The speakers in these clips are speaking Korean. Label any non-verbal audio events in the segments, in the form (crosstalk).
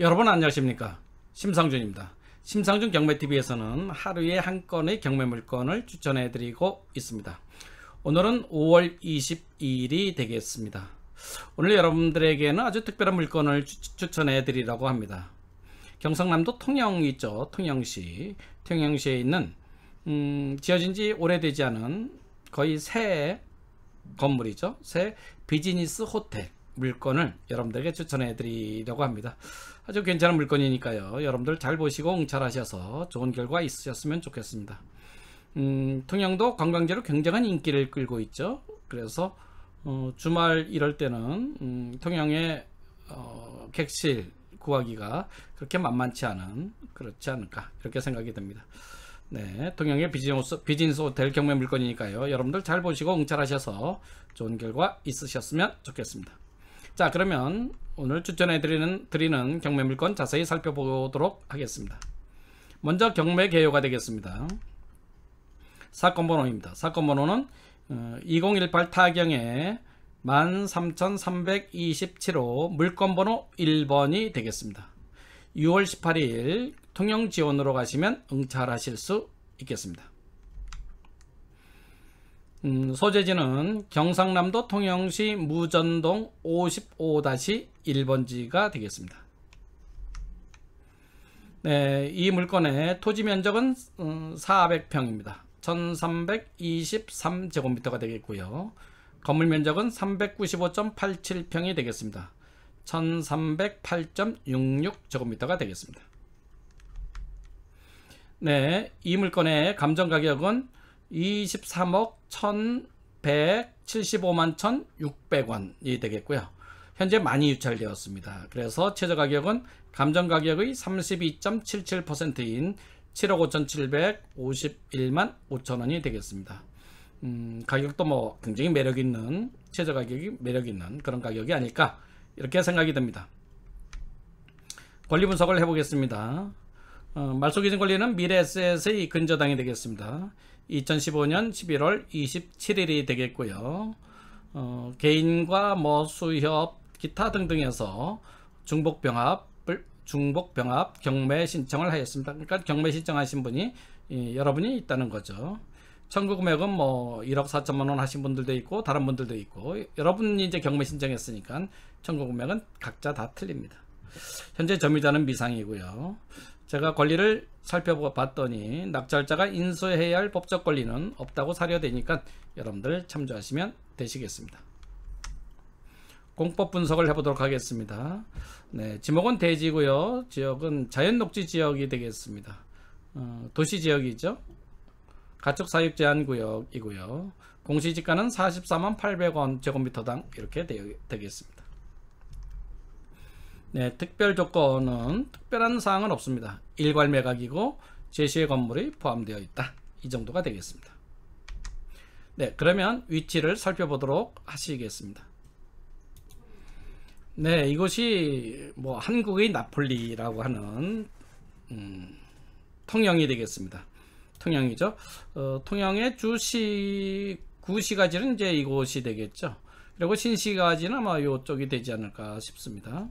여러분 안녕하십니까 심상준입니다 심상준 경매TV에서는 하루에 한 건의 경매 물건을 추천해 드리고 있습니다 오늘은 5월 22일이 되겠습니다 오늘 여러분들에게는 아주 특별한 물건을 추, 천해 드리려고 합니다 경상남도 통영 있죠 통영시 통영시에 있는 음, 지어진 지 오래되지 않은 거의 새 건물이죠 새 비즈니스 호텔 물건을 여러분들에게 추천해 드리려고 합니다. 아주 괜찮은 물건이니까요. 여러분들 잘 보시고 응찰하셔서 좋은 결과 있으셨으면 좋겠습니다. 음, 통영도 관광지로 굉장한 인기를 끌고 있죠. 그래서 어, 주말 이럴 때는 음, 통영의 어, 객실 구하기가 그렇게 만만치 않은 그렇지 않을까 이렇게 생각이 됩니다 네, 통영의 비즈니스, 비즈니스 호텔 경매 물건이니까요. 여러분들 잘 보시고 응찰하셔서 좋은 결과 있으셨으면 좋겠습니다. 자 그러면 오늘 추천해 드리는 드리는 경매 물건 자세히 살펴보도록 하겠습니다. 먼저 경매 개요가 되겠습니다. 사건 번호입니다. 사건 번호는 2018 어, 타경에 13,327호 물건 번호 1번이 되겠습니다. 6월 18일 통영 지원으로 가시면 응찰하실 수 있겠습니다. 음, 소재지는 경상남도 통영시 무전동 55-1번지가 되겠습니다. 네, 이 물건의 토지 면적은 400평입니다. 어, 1323제곱미터가 되겠고요. 건물 면적은 395.87평이 되겠습니다. 1308.66제곱미터가 되겠습니다. 네, 이 물건의 감정 가격은 23억 1175만 1600원이 되겠고요. 현재 많이 유찰되었습니다. 그래서 최저 가격은 감정 가격의 32.77%인 7억 5,751만 5천원이 되겠습니다. 음, 가격도 뭐 굉장히 매력 있는 최저 가격이 매력 있는 그런 가격이 아닐까 이렇게 생각이 듭니다. 권리 분석을 해보겠습니다. 어, 말소기준 권리는 미래에셋의 근저당이 되겠습니다. 2015년 11월 27일이 되겠고요. 어, 개인과 뭐 수협, 기타 등등에서 중복병합, 을 중복병합 경매 신청을 하였습니다. 그러니까 경매 신청하신 분이 예, 여러분이 있다는 거죠. 청구 금액은 뭐 1억 4천만 원 하신 분들도 있고 다른 분들도 있고 여러분이 이제 경매 신청했으니까 청구 금액은 각자 다 틀립니다. 현재 점유자는 미상이고요. 제가 권리를 살펴봤더니 낙찰자가 인수해야 할 법적 권리는 없다고 사려되니까 여러분들 참조하시면 되시겠습니다. 공법 분석을 해보도록 하겠습니다. 네, 지목은 대지고요. 지역은 자연녹지 지역이 되겠습니다. 어, 도시 지역이죠. 가축 사육 제한 구역이고요. 공시지가는 44만 800원 제곱미터당 이렇게 되겠습니다. 네, 특별 조건은 특별한 사항은 없습니다. 일괄 매각이고 제시의 건물이 포함되어 있다. 이 정도가 되겠습니다. 네, 그러면 위치를 살펴보도록 하시겠습니다. 네, 이것이 뭐 한국의 나폴리라고 하는 음, 통영이 되겠습니다. 통영이죠. 어, 통영의 주시 구시가지는 이제 이곳이 되겠죠. 그리고 신시가지는 아마 이쪽이 되지 않을까 싶습니다.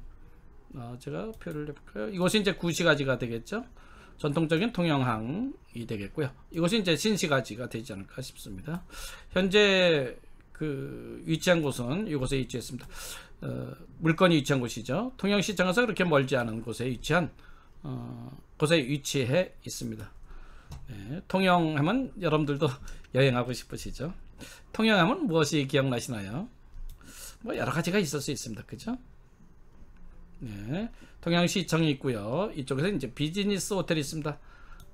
어, 제가 표를 해볼까요? 이것이 이제 구시가지가 되겠죠. 전통적인 통영항이 되겠고요. 이것이 이제 신시가지가 되지 않을까 싶습니다. 현재 그 위치한 곳은 이곳에 위치했습니다. 어, 물건이 위치한 곳이죠. 통영시청에서 그렇게 멀지 않은 곳에 위치한 어, 곳에 위치해 있습니다. 네, 통영하면 여러분들도 (laughs) 여행하고 싶으시죠? 통영하면 무엇이 기억나시나요? 뭐 여러 가지가 있을 수 있습니다. 그죠? 네. 통영시청이 있고요. 이쪽에서 이제 비즈니스 호텔이 있습니다.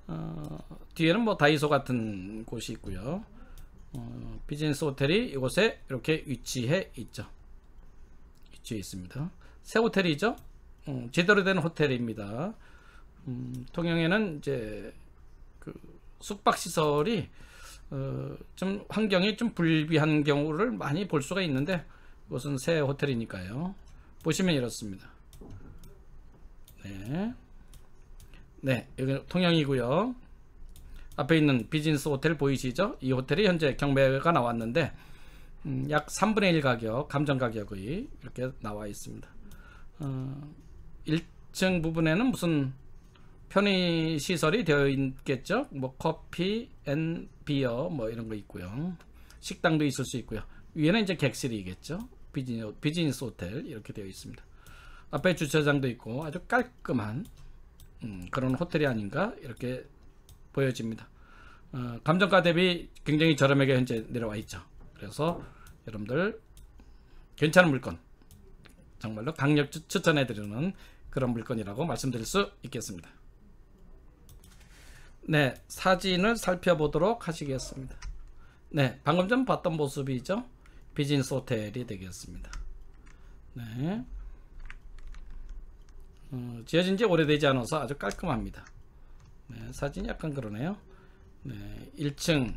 어, 뒤에는 뭐 다이소 같은 곳이 있고요. 어, 비즈니스 호텔이 이곳에 이렇게 위치해 있죠. 위치해 있습니다. 새 호텔이죠. 음, 제대로 된 호텔입니다. 음, 통영에는 이제 그 숙박 시설이 어, 좀 환경이 좀 불비한 경우를 많이 볼 수가 있는데 이것은 새 호텔이니까요. 보시면 이렇습니다. 네. 네, 여기 통영이고요. 앞에 있는 비즈니스 호텔 보이시죠? 이 호텔이 현재 경매가 나왔는데 음, 약 3분의 1 가격, 감정 가격이 이렇게 나와 있습니다. 어, 1층 부분에는 무슨 편의 시설이 되어 있겠죠? 뭐 커피 앤 비어 뭐 이런 거 있고요. 식당도 있을 수 있고요. 위에는 이제 객실이겠죠? 비즈니스, 비즈니스 호텔 이렇게 되어 있습니다. 앞에 주차장도 있고 아주 깔끔한 음, 그런 호텔이 아닌가 이렇게 보여집니다. 어, 감정가 대비 굉장히 저렴하게 현재 내려와 있죠. 그래서 여러분들 괜찮은 물건 정말로 강력 추천해 드리는 그런 물건이라고 말씀드릴 수 있겠습니다. 네, 사진을 살펴보도록 하시겠습니다. 네, 방금 전 봤던 모습이죠. 비즈니스 호텔이 되겠습니다. 네. 어, 지어진 지 오래되지 않아서 아주 깔끔합니다. 네, 사진이 약간 그러네요. 네, 1층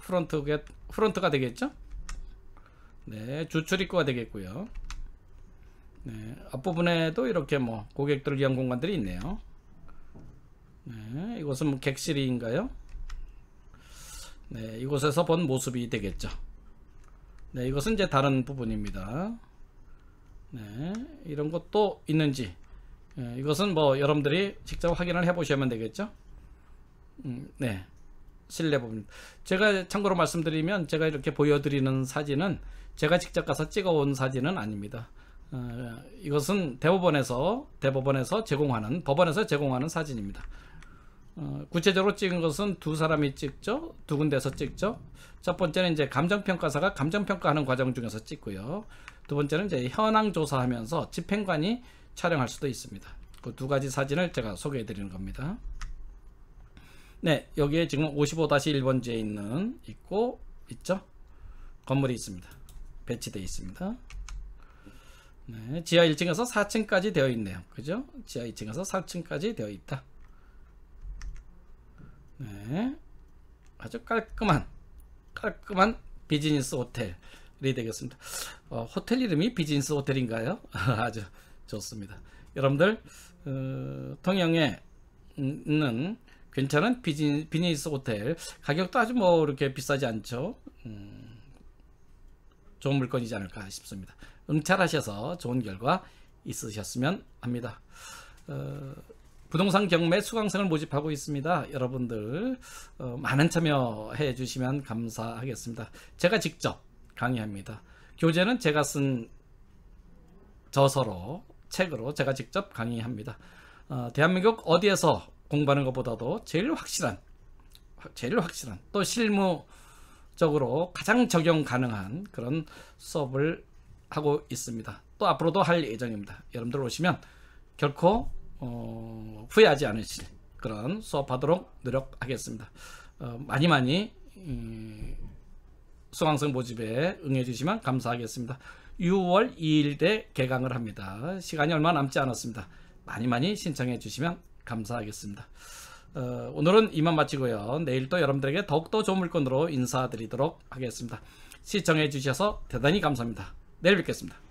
프론트가, 프론트가 되겠죠? 네, 주출입구가 되겠고요. 네, 앞부분에도 이렇게 뭐 고객들을 위한 공간들이 있네요. 네, 이곳은 뭐 객실인가요? 네, 이곳에서 본 모습이 되겠죠. 네, 이것은 이제 다른 부분입니다. 네, 이런 것도 있는지 예, 이것은 뭐 여러분들이 직접 확인을 해 보시면 되겠죠 음, 네 실내 부분 제가 참고로 말씀드리면 제가 이렇게 보여드리는 사진은 제가 직접 가서 찍어온 사진은 아닙니다 어, 이것은 대법원에서 대법원에서 제공하는 법원에서 제공하는 사진입니다 어, 구체적으로 찍은 것은 두 사람이 찍죠 두 군데서 찍죠 첫 번째는 이제 감정평가사가 감정평가하는 과정 중에서 찍고요 두 번째는 이제 현황 조사하면서 집행관이 촬영할 수도 있습니다. 그 두 가지 사진을 제가 소개해 드리는 겁니다. 네, 여기에 지금 55-1번지에 있는 있고 있죠? 건물이 있습니다. 배치되어 있습니다. 네, 지하 1층에서 4층까지 되어 있네요. 그죠? 지하 2층에서 4층까지 되어 있다. 네, 아주 깔끔한 깔끔한 비즈니스 호텔이 되겠습니다. 어, 호텔 이름이 비즈니스 호텔인가요? (laughs) 아주 좋습니다. 여러분들 어, 통영에 있는 괜찮은 비즈니스, 호텔 가격도 아주 뭐 이렇게 비싸지 않죠. 음, 좋은 물건이지 않을까 싶습니다. 음찰하셔서 좋은 결과 있으셨으면 합니다. 어, 부동산 경매 수강생을 모집하고 있습니다. 여러분들 어, 많은 참여해 주시면 감사하겠습니다. 제가 직접 강의합니다. 교재는 제가 쓴 저서로 책으로 제가 직접 강의합니다. 어, 대한민국 어디에서 공부하는 것보다도 제일 확실한, 제일 확실한 또 실무적으로 가장 적용 가능한 그런 수업을 하고 있습니다. 또 앞으로도 할 예정입니다. 여러분들 오시면 결코 어, 후회하지 않으실 그런 수업하도록 노력하겠습니다. 어, 많이 많이 음, 수강생 모집에 응해주시면 감사하겠습니다. 6월 2일에 개강을 합니다. 시간이 얼마 남지 않았습니다. 많이 많이 신청해 주시면 감사하겠습니다. 어, 오늘은 이만 마치고요. 내일 또 여러분들에게 더욱더 좋은 물건으로 인사드리도록 하겠습니다. 시청해 주셔서 대단히 감사합니다. 내일 뵙겠습니다.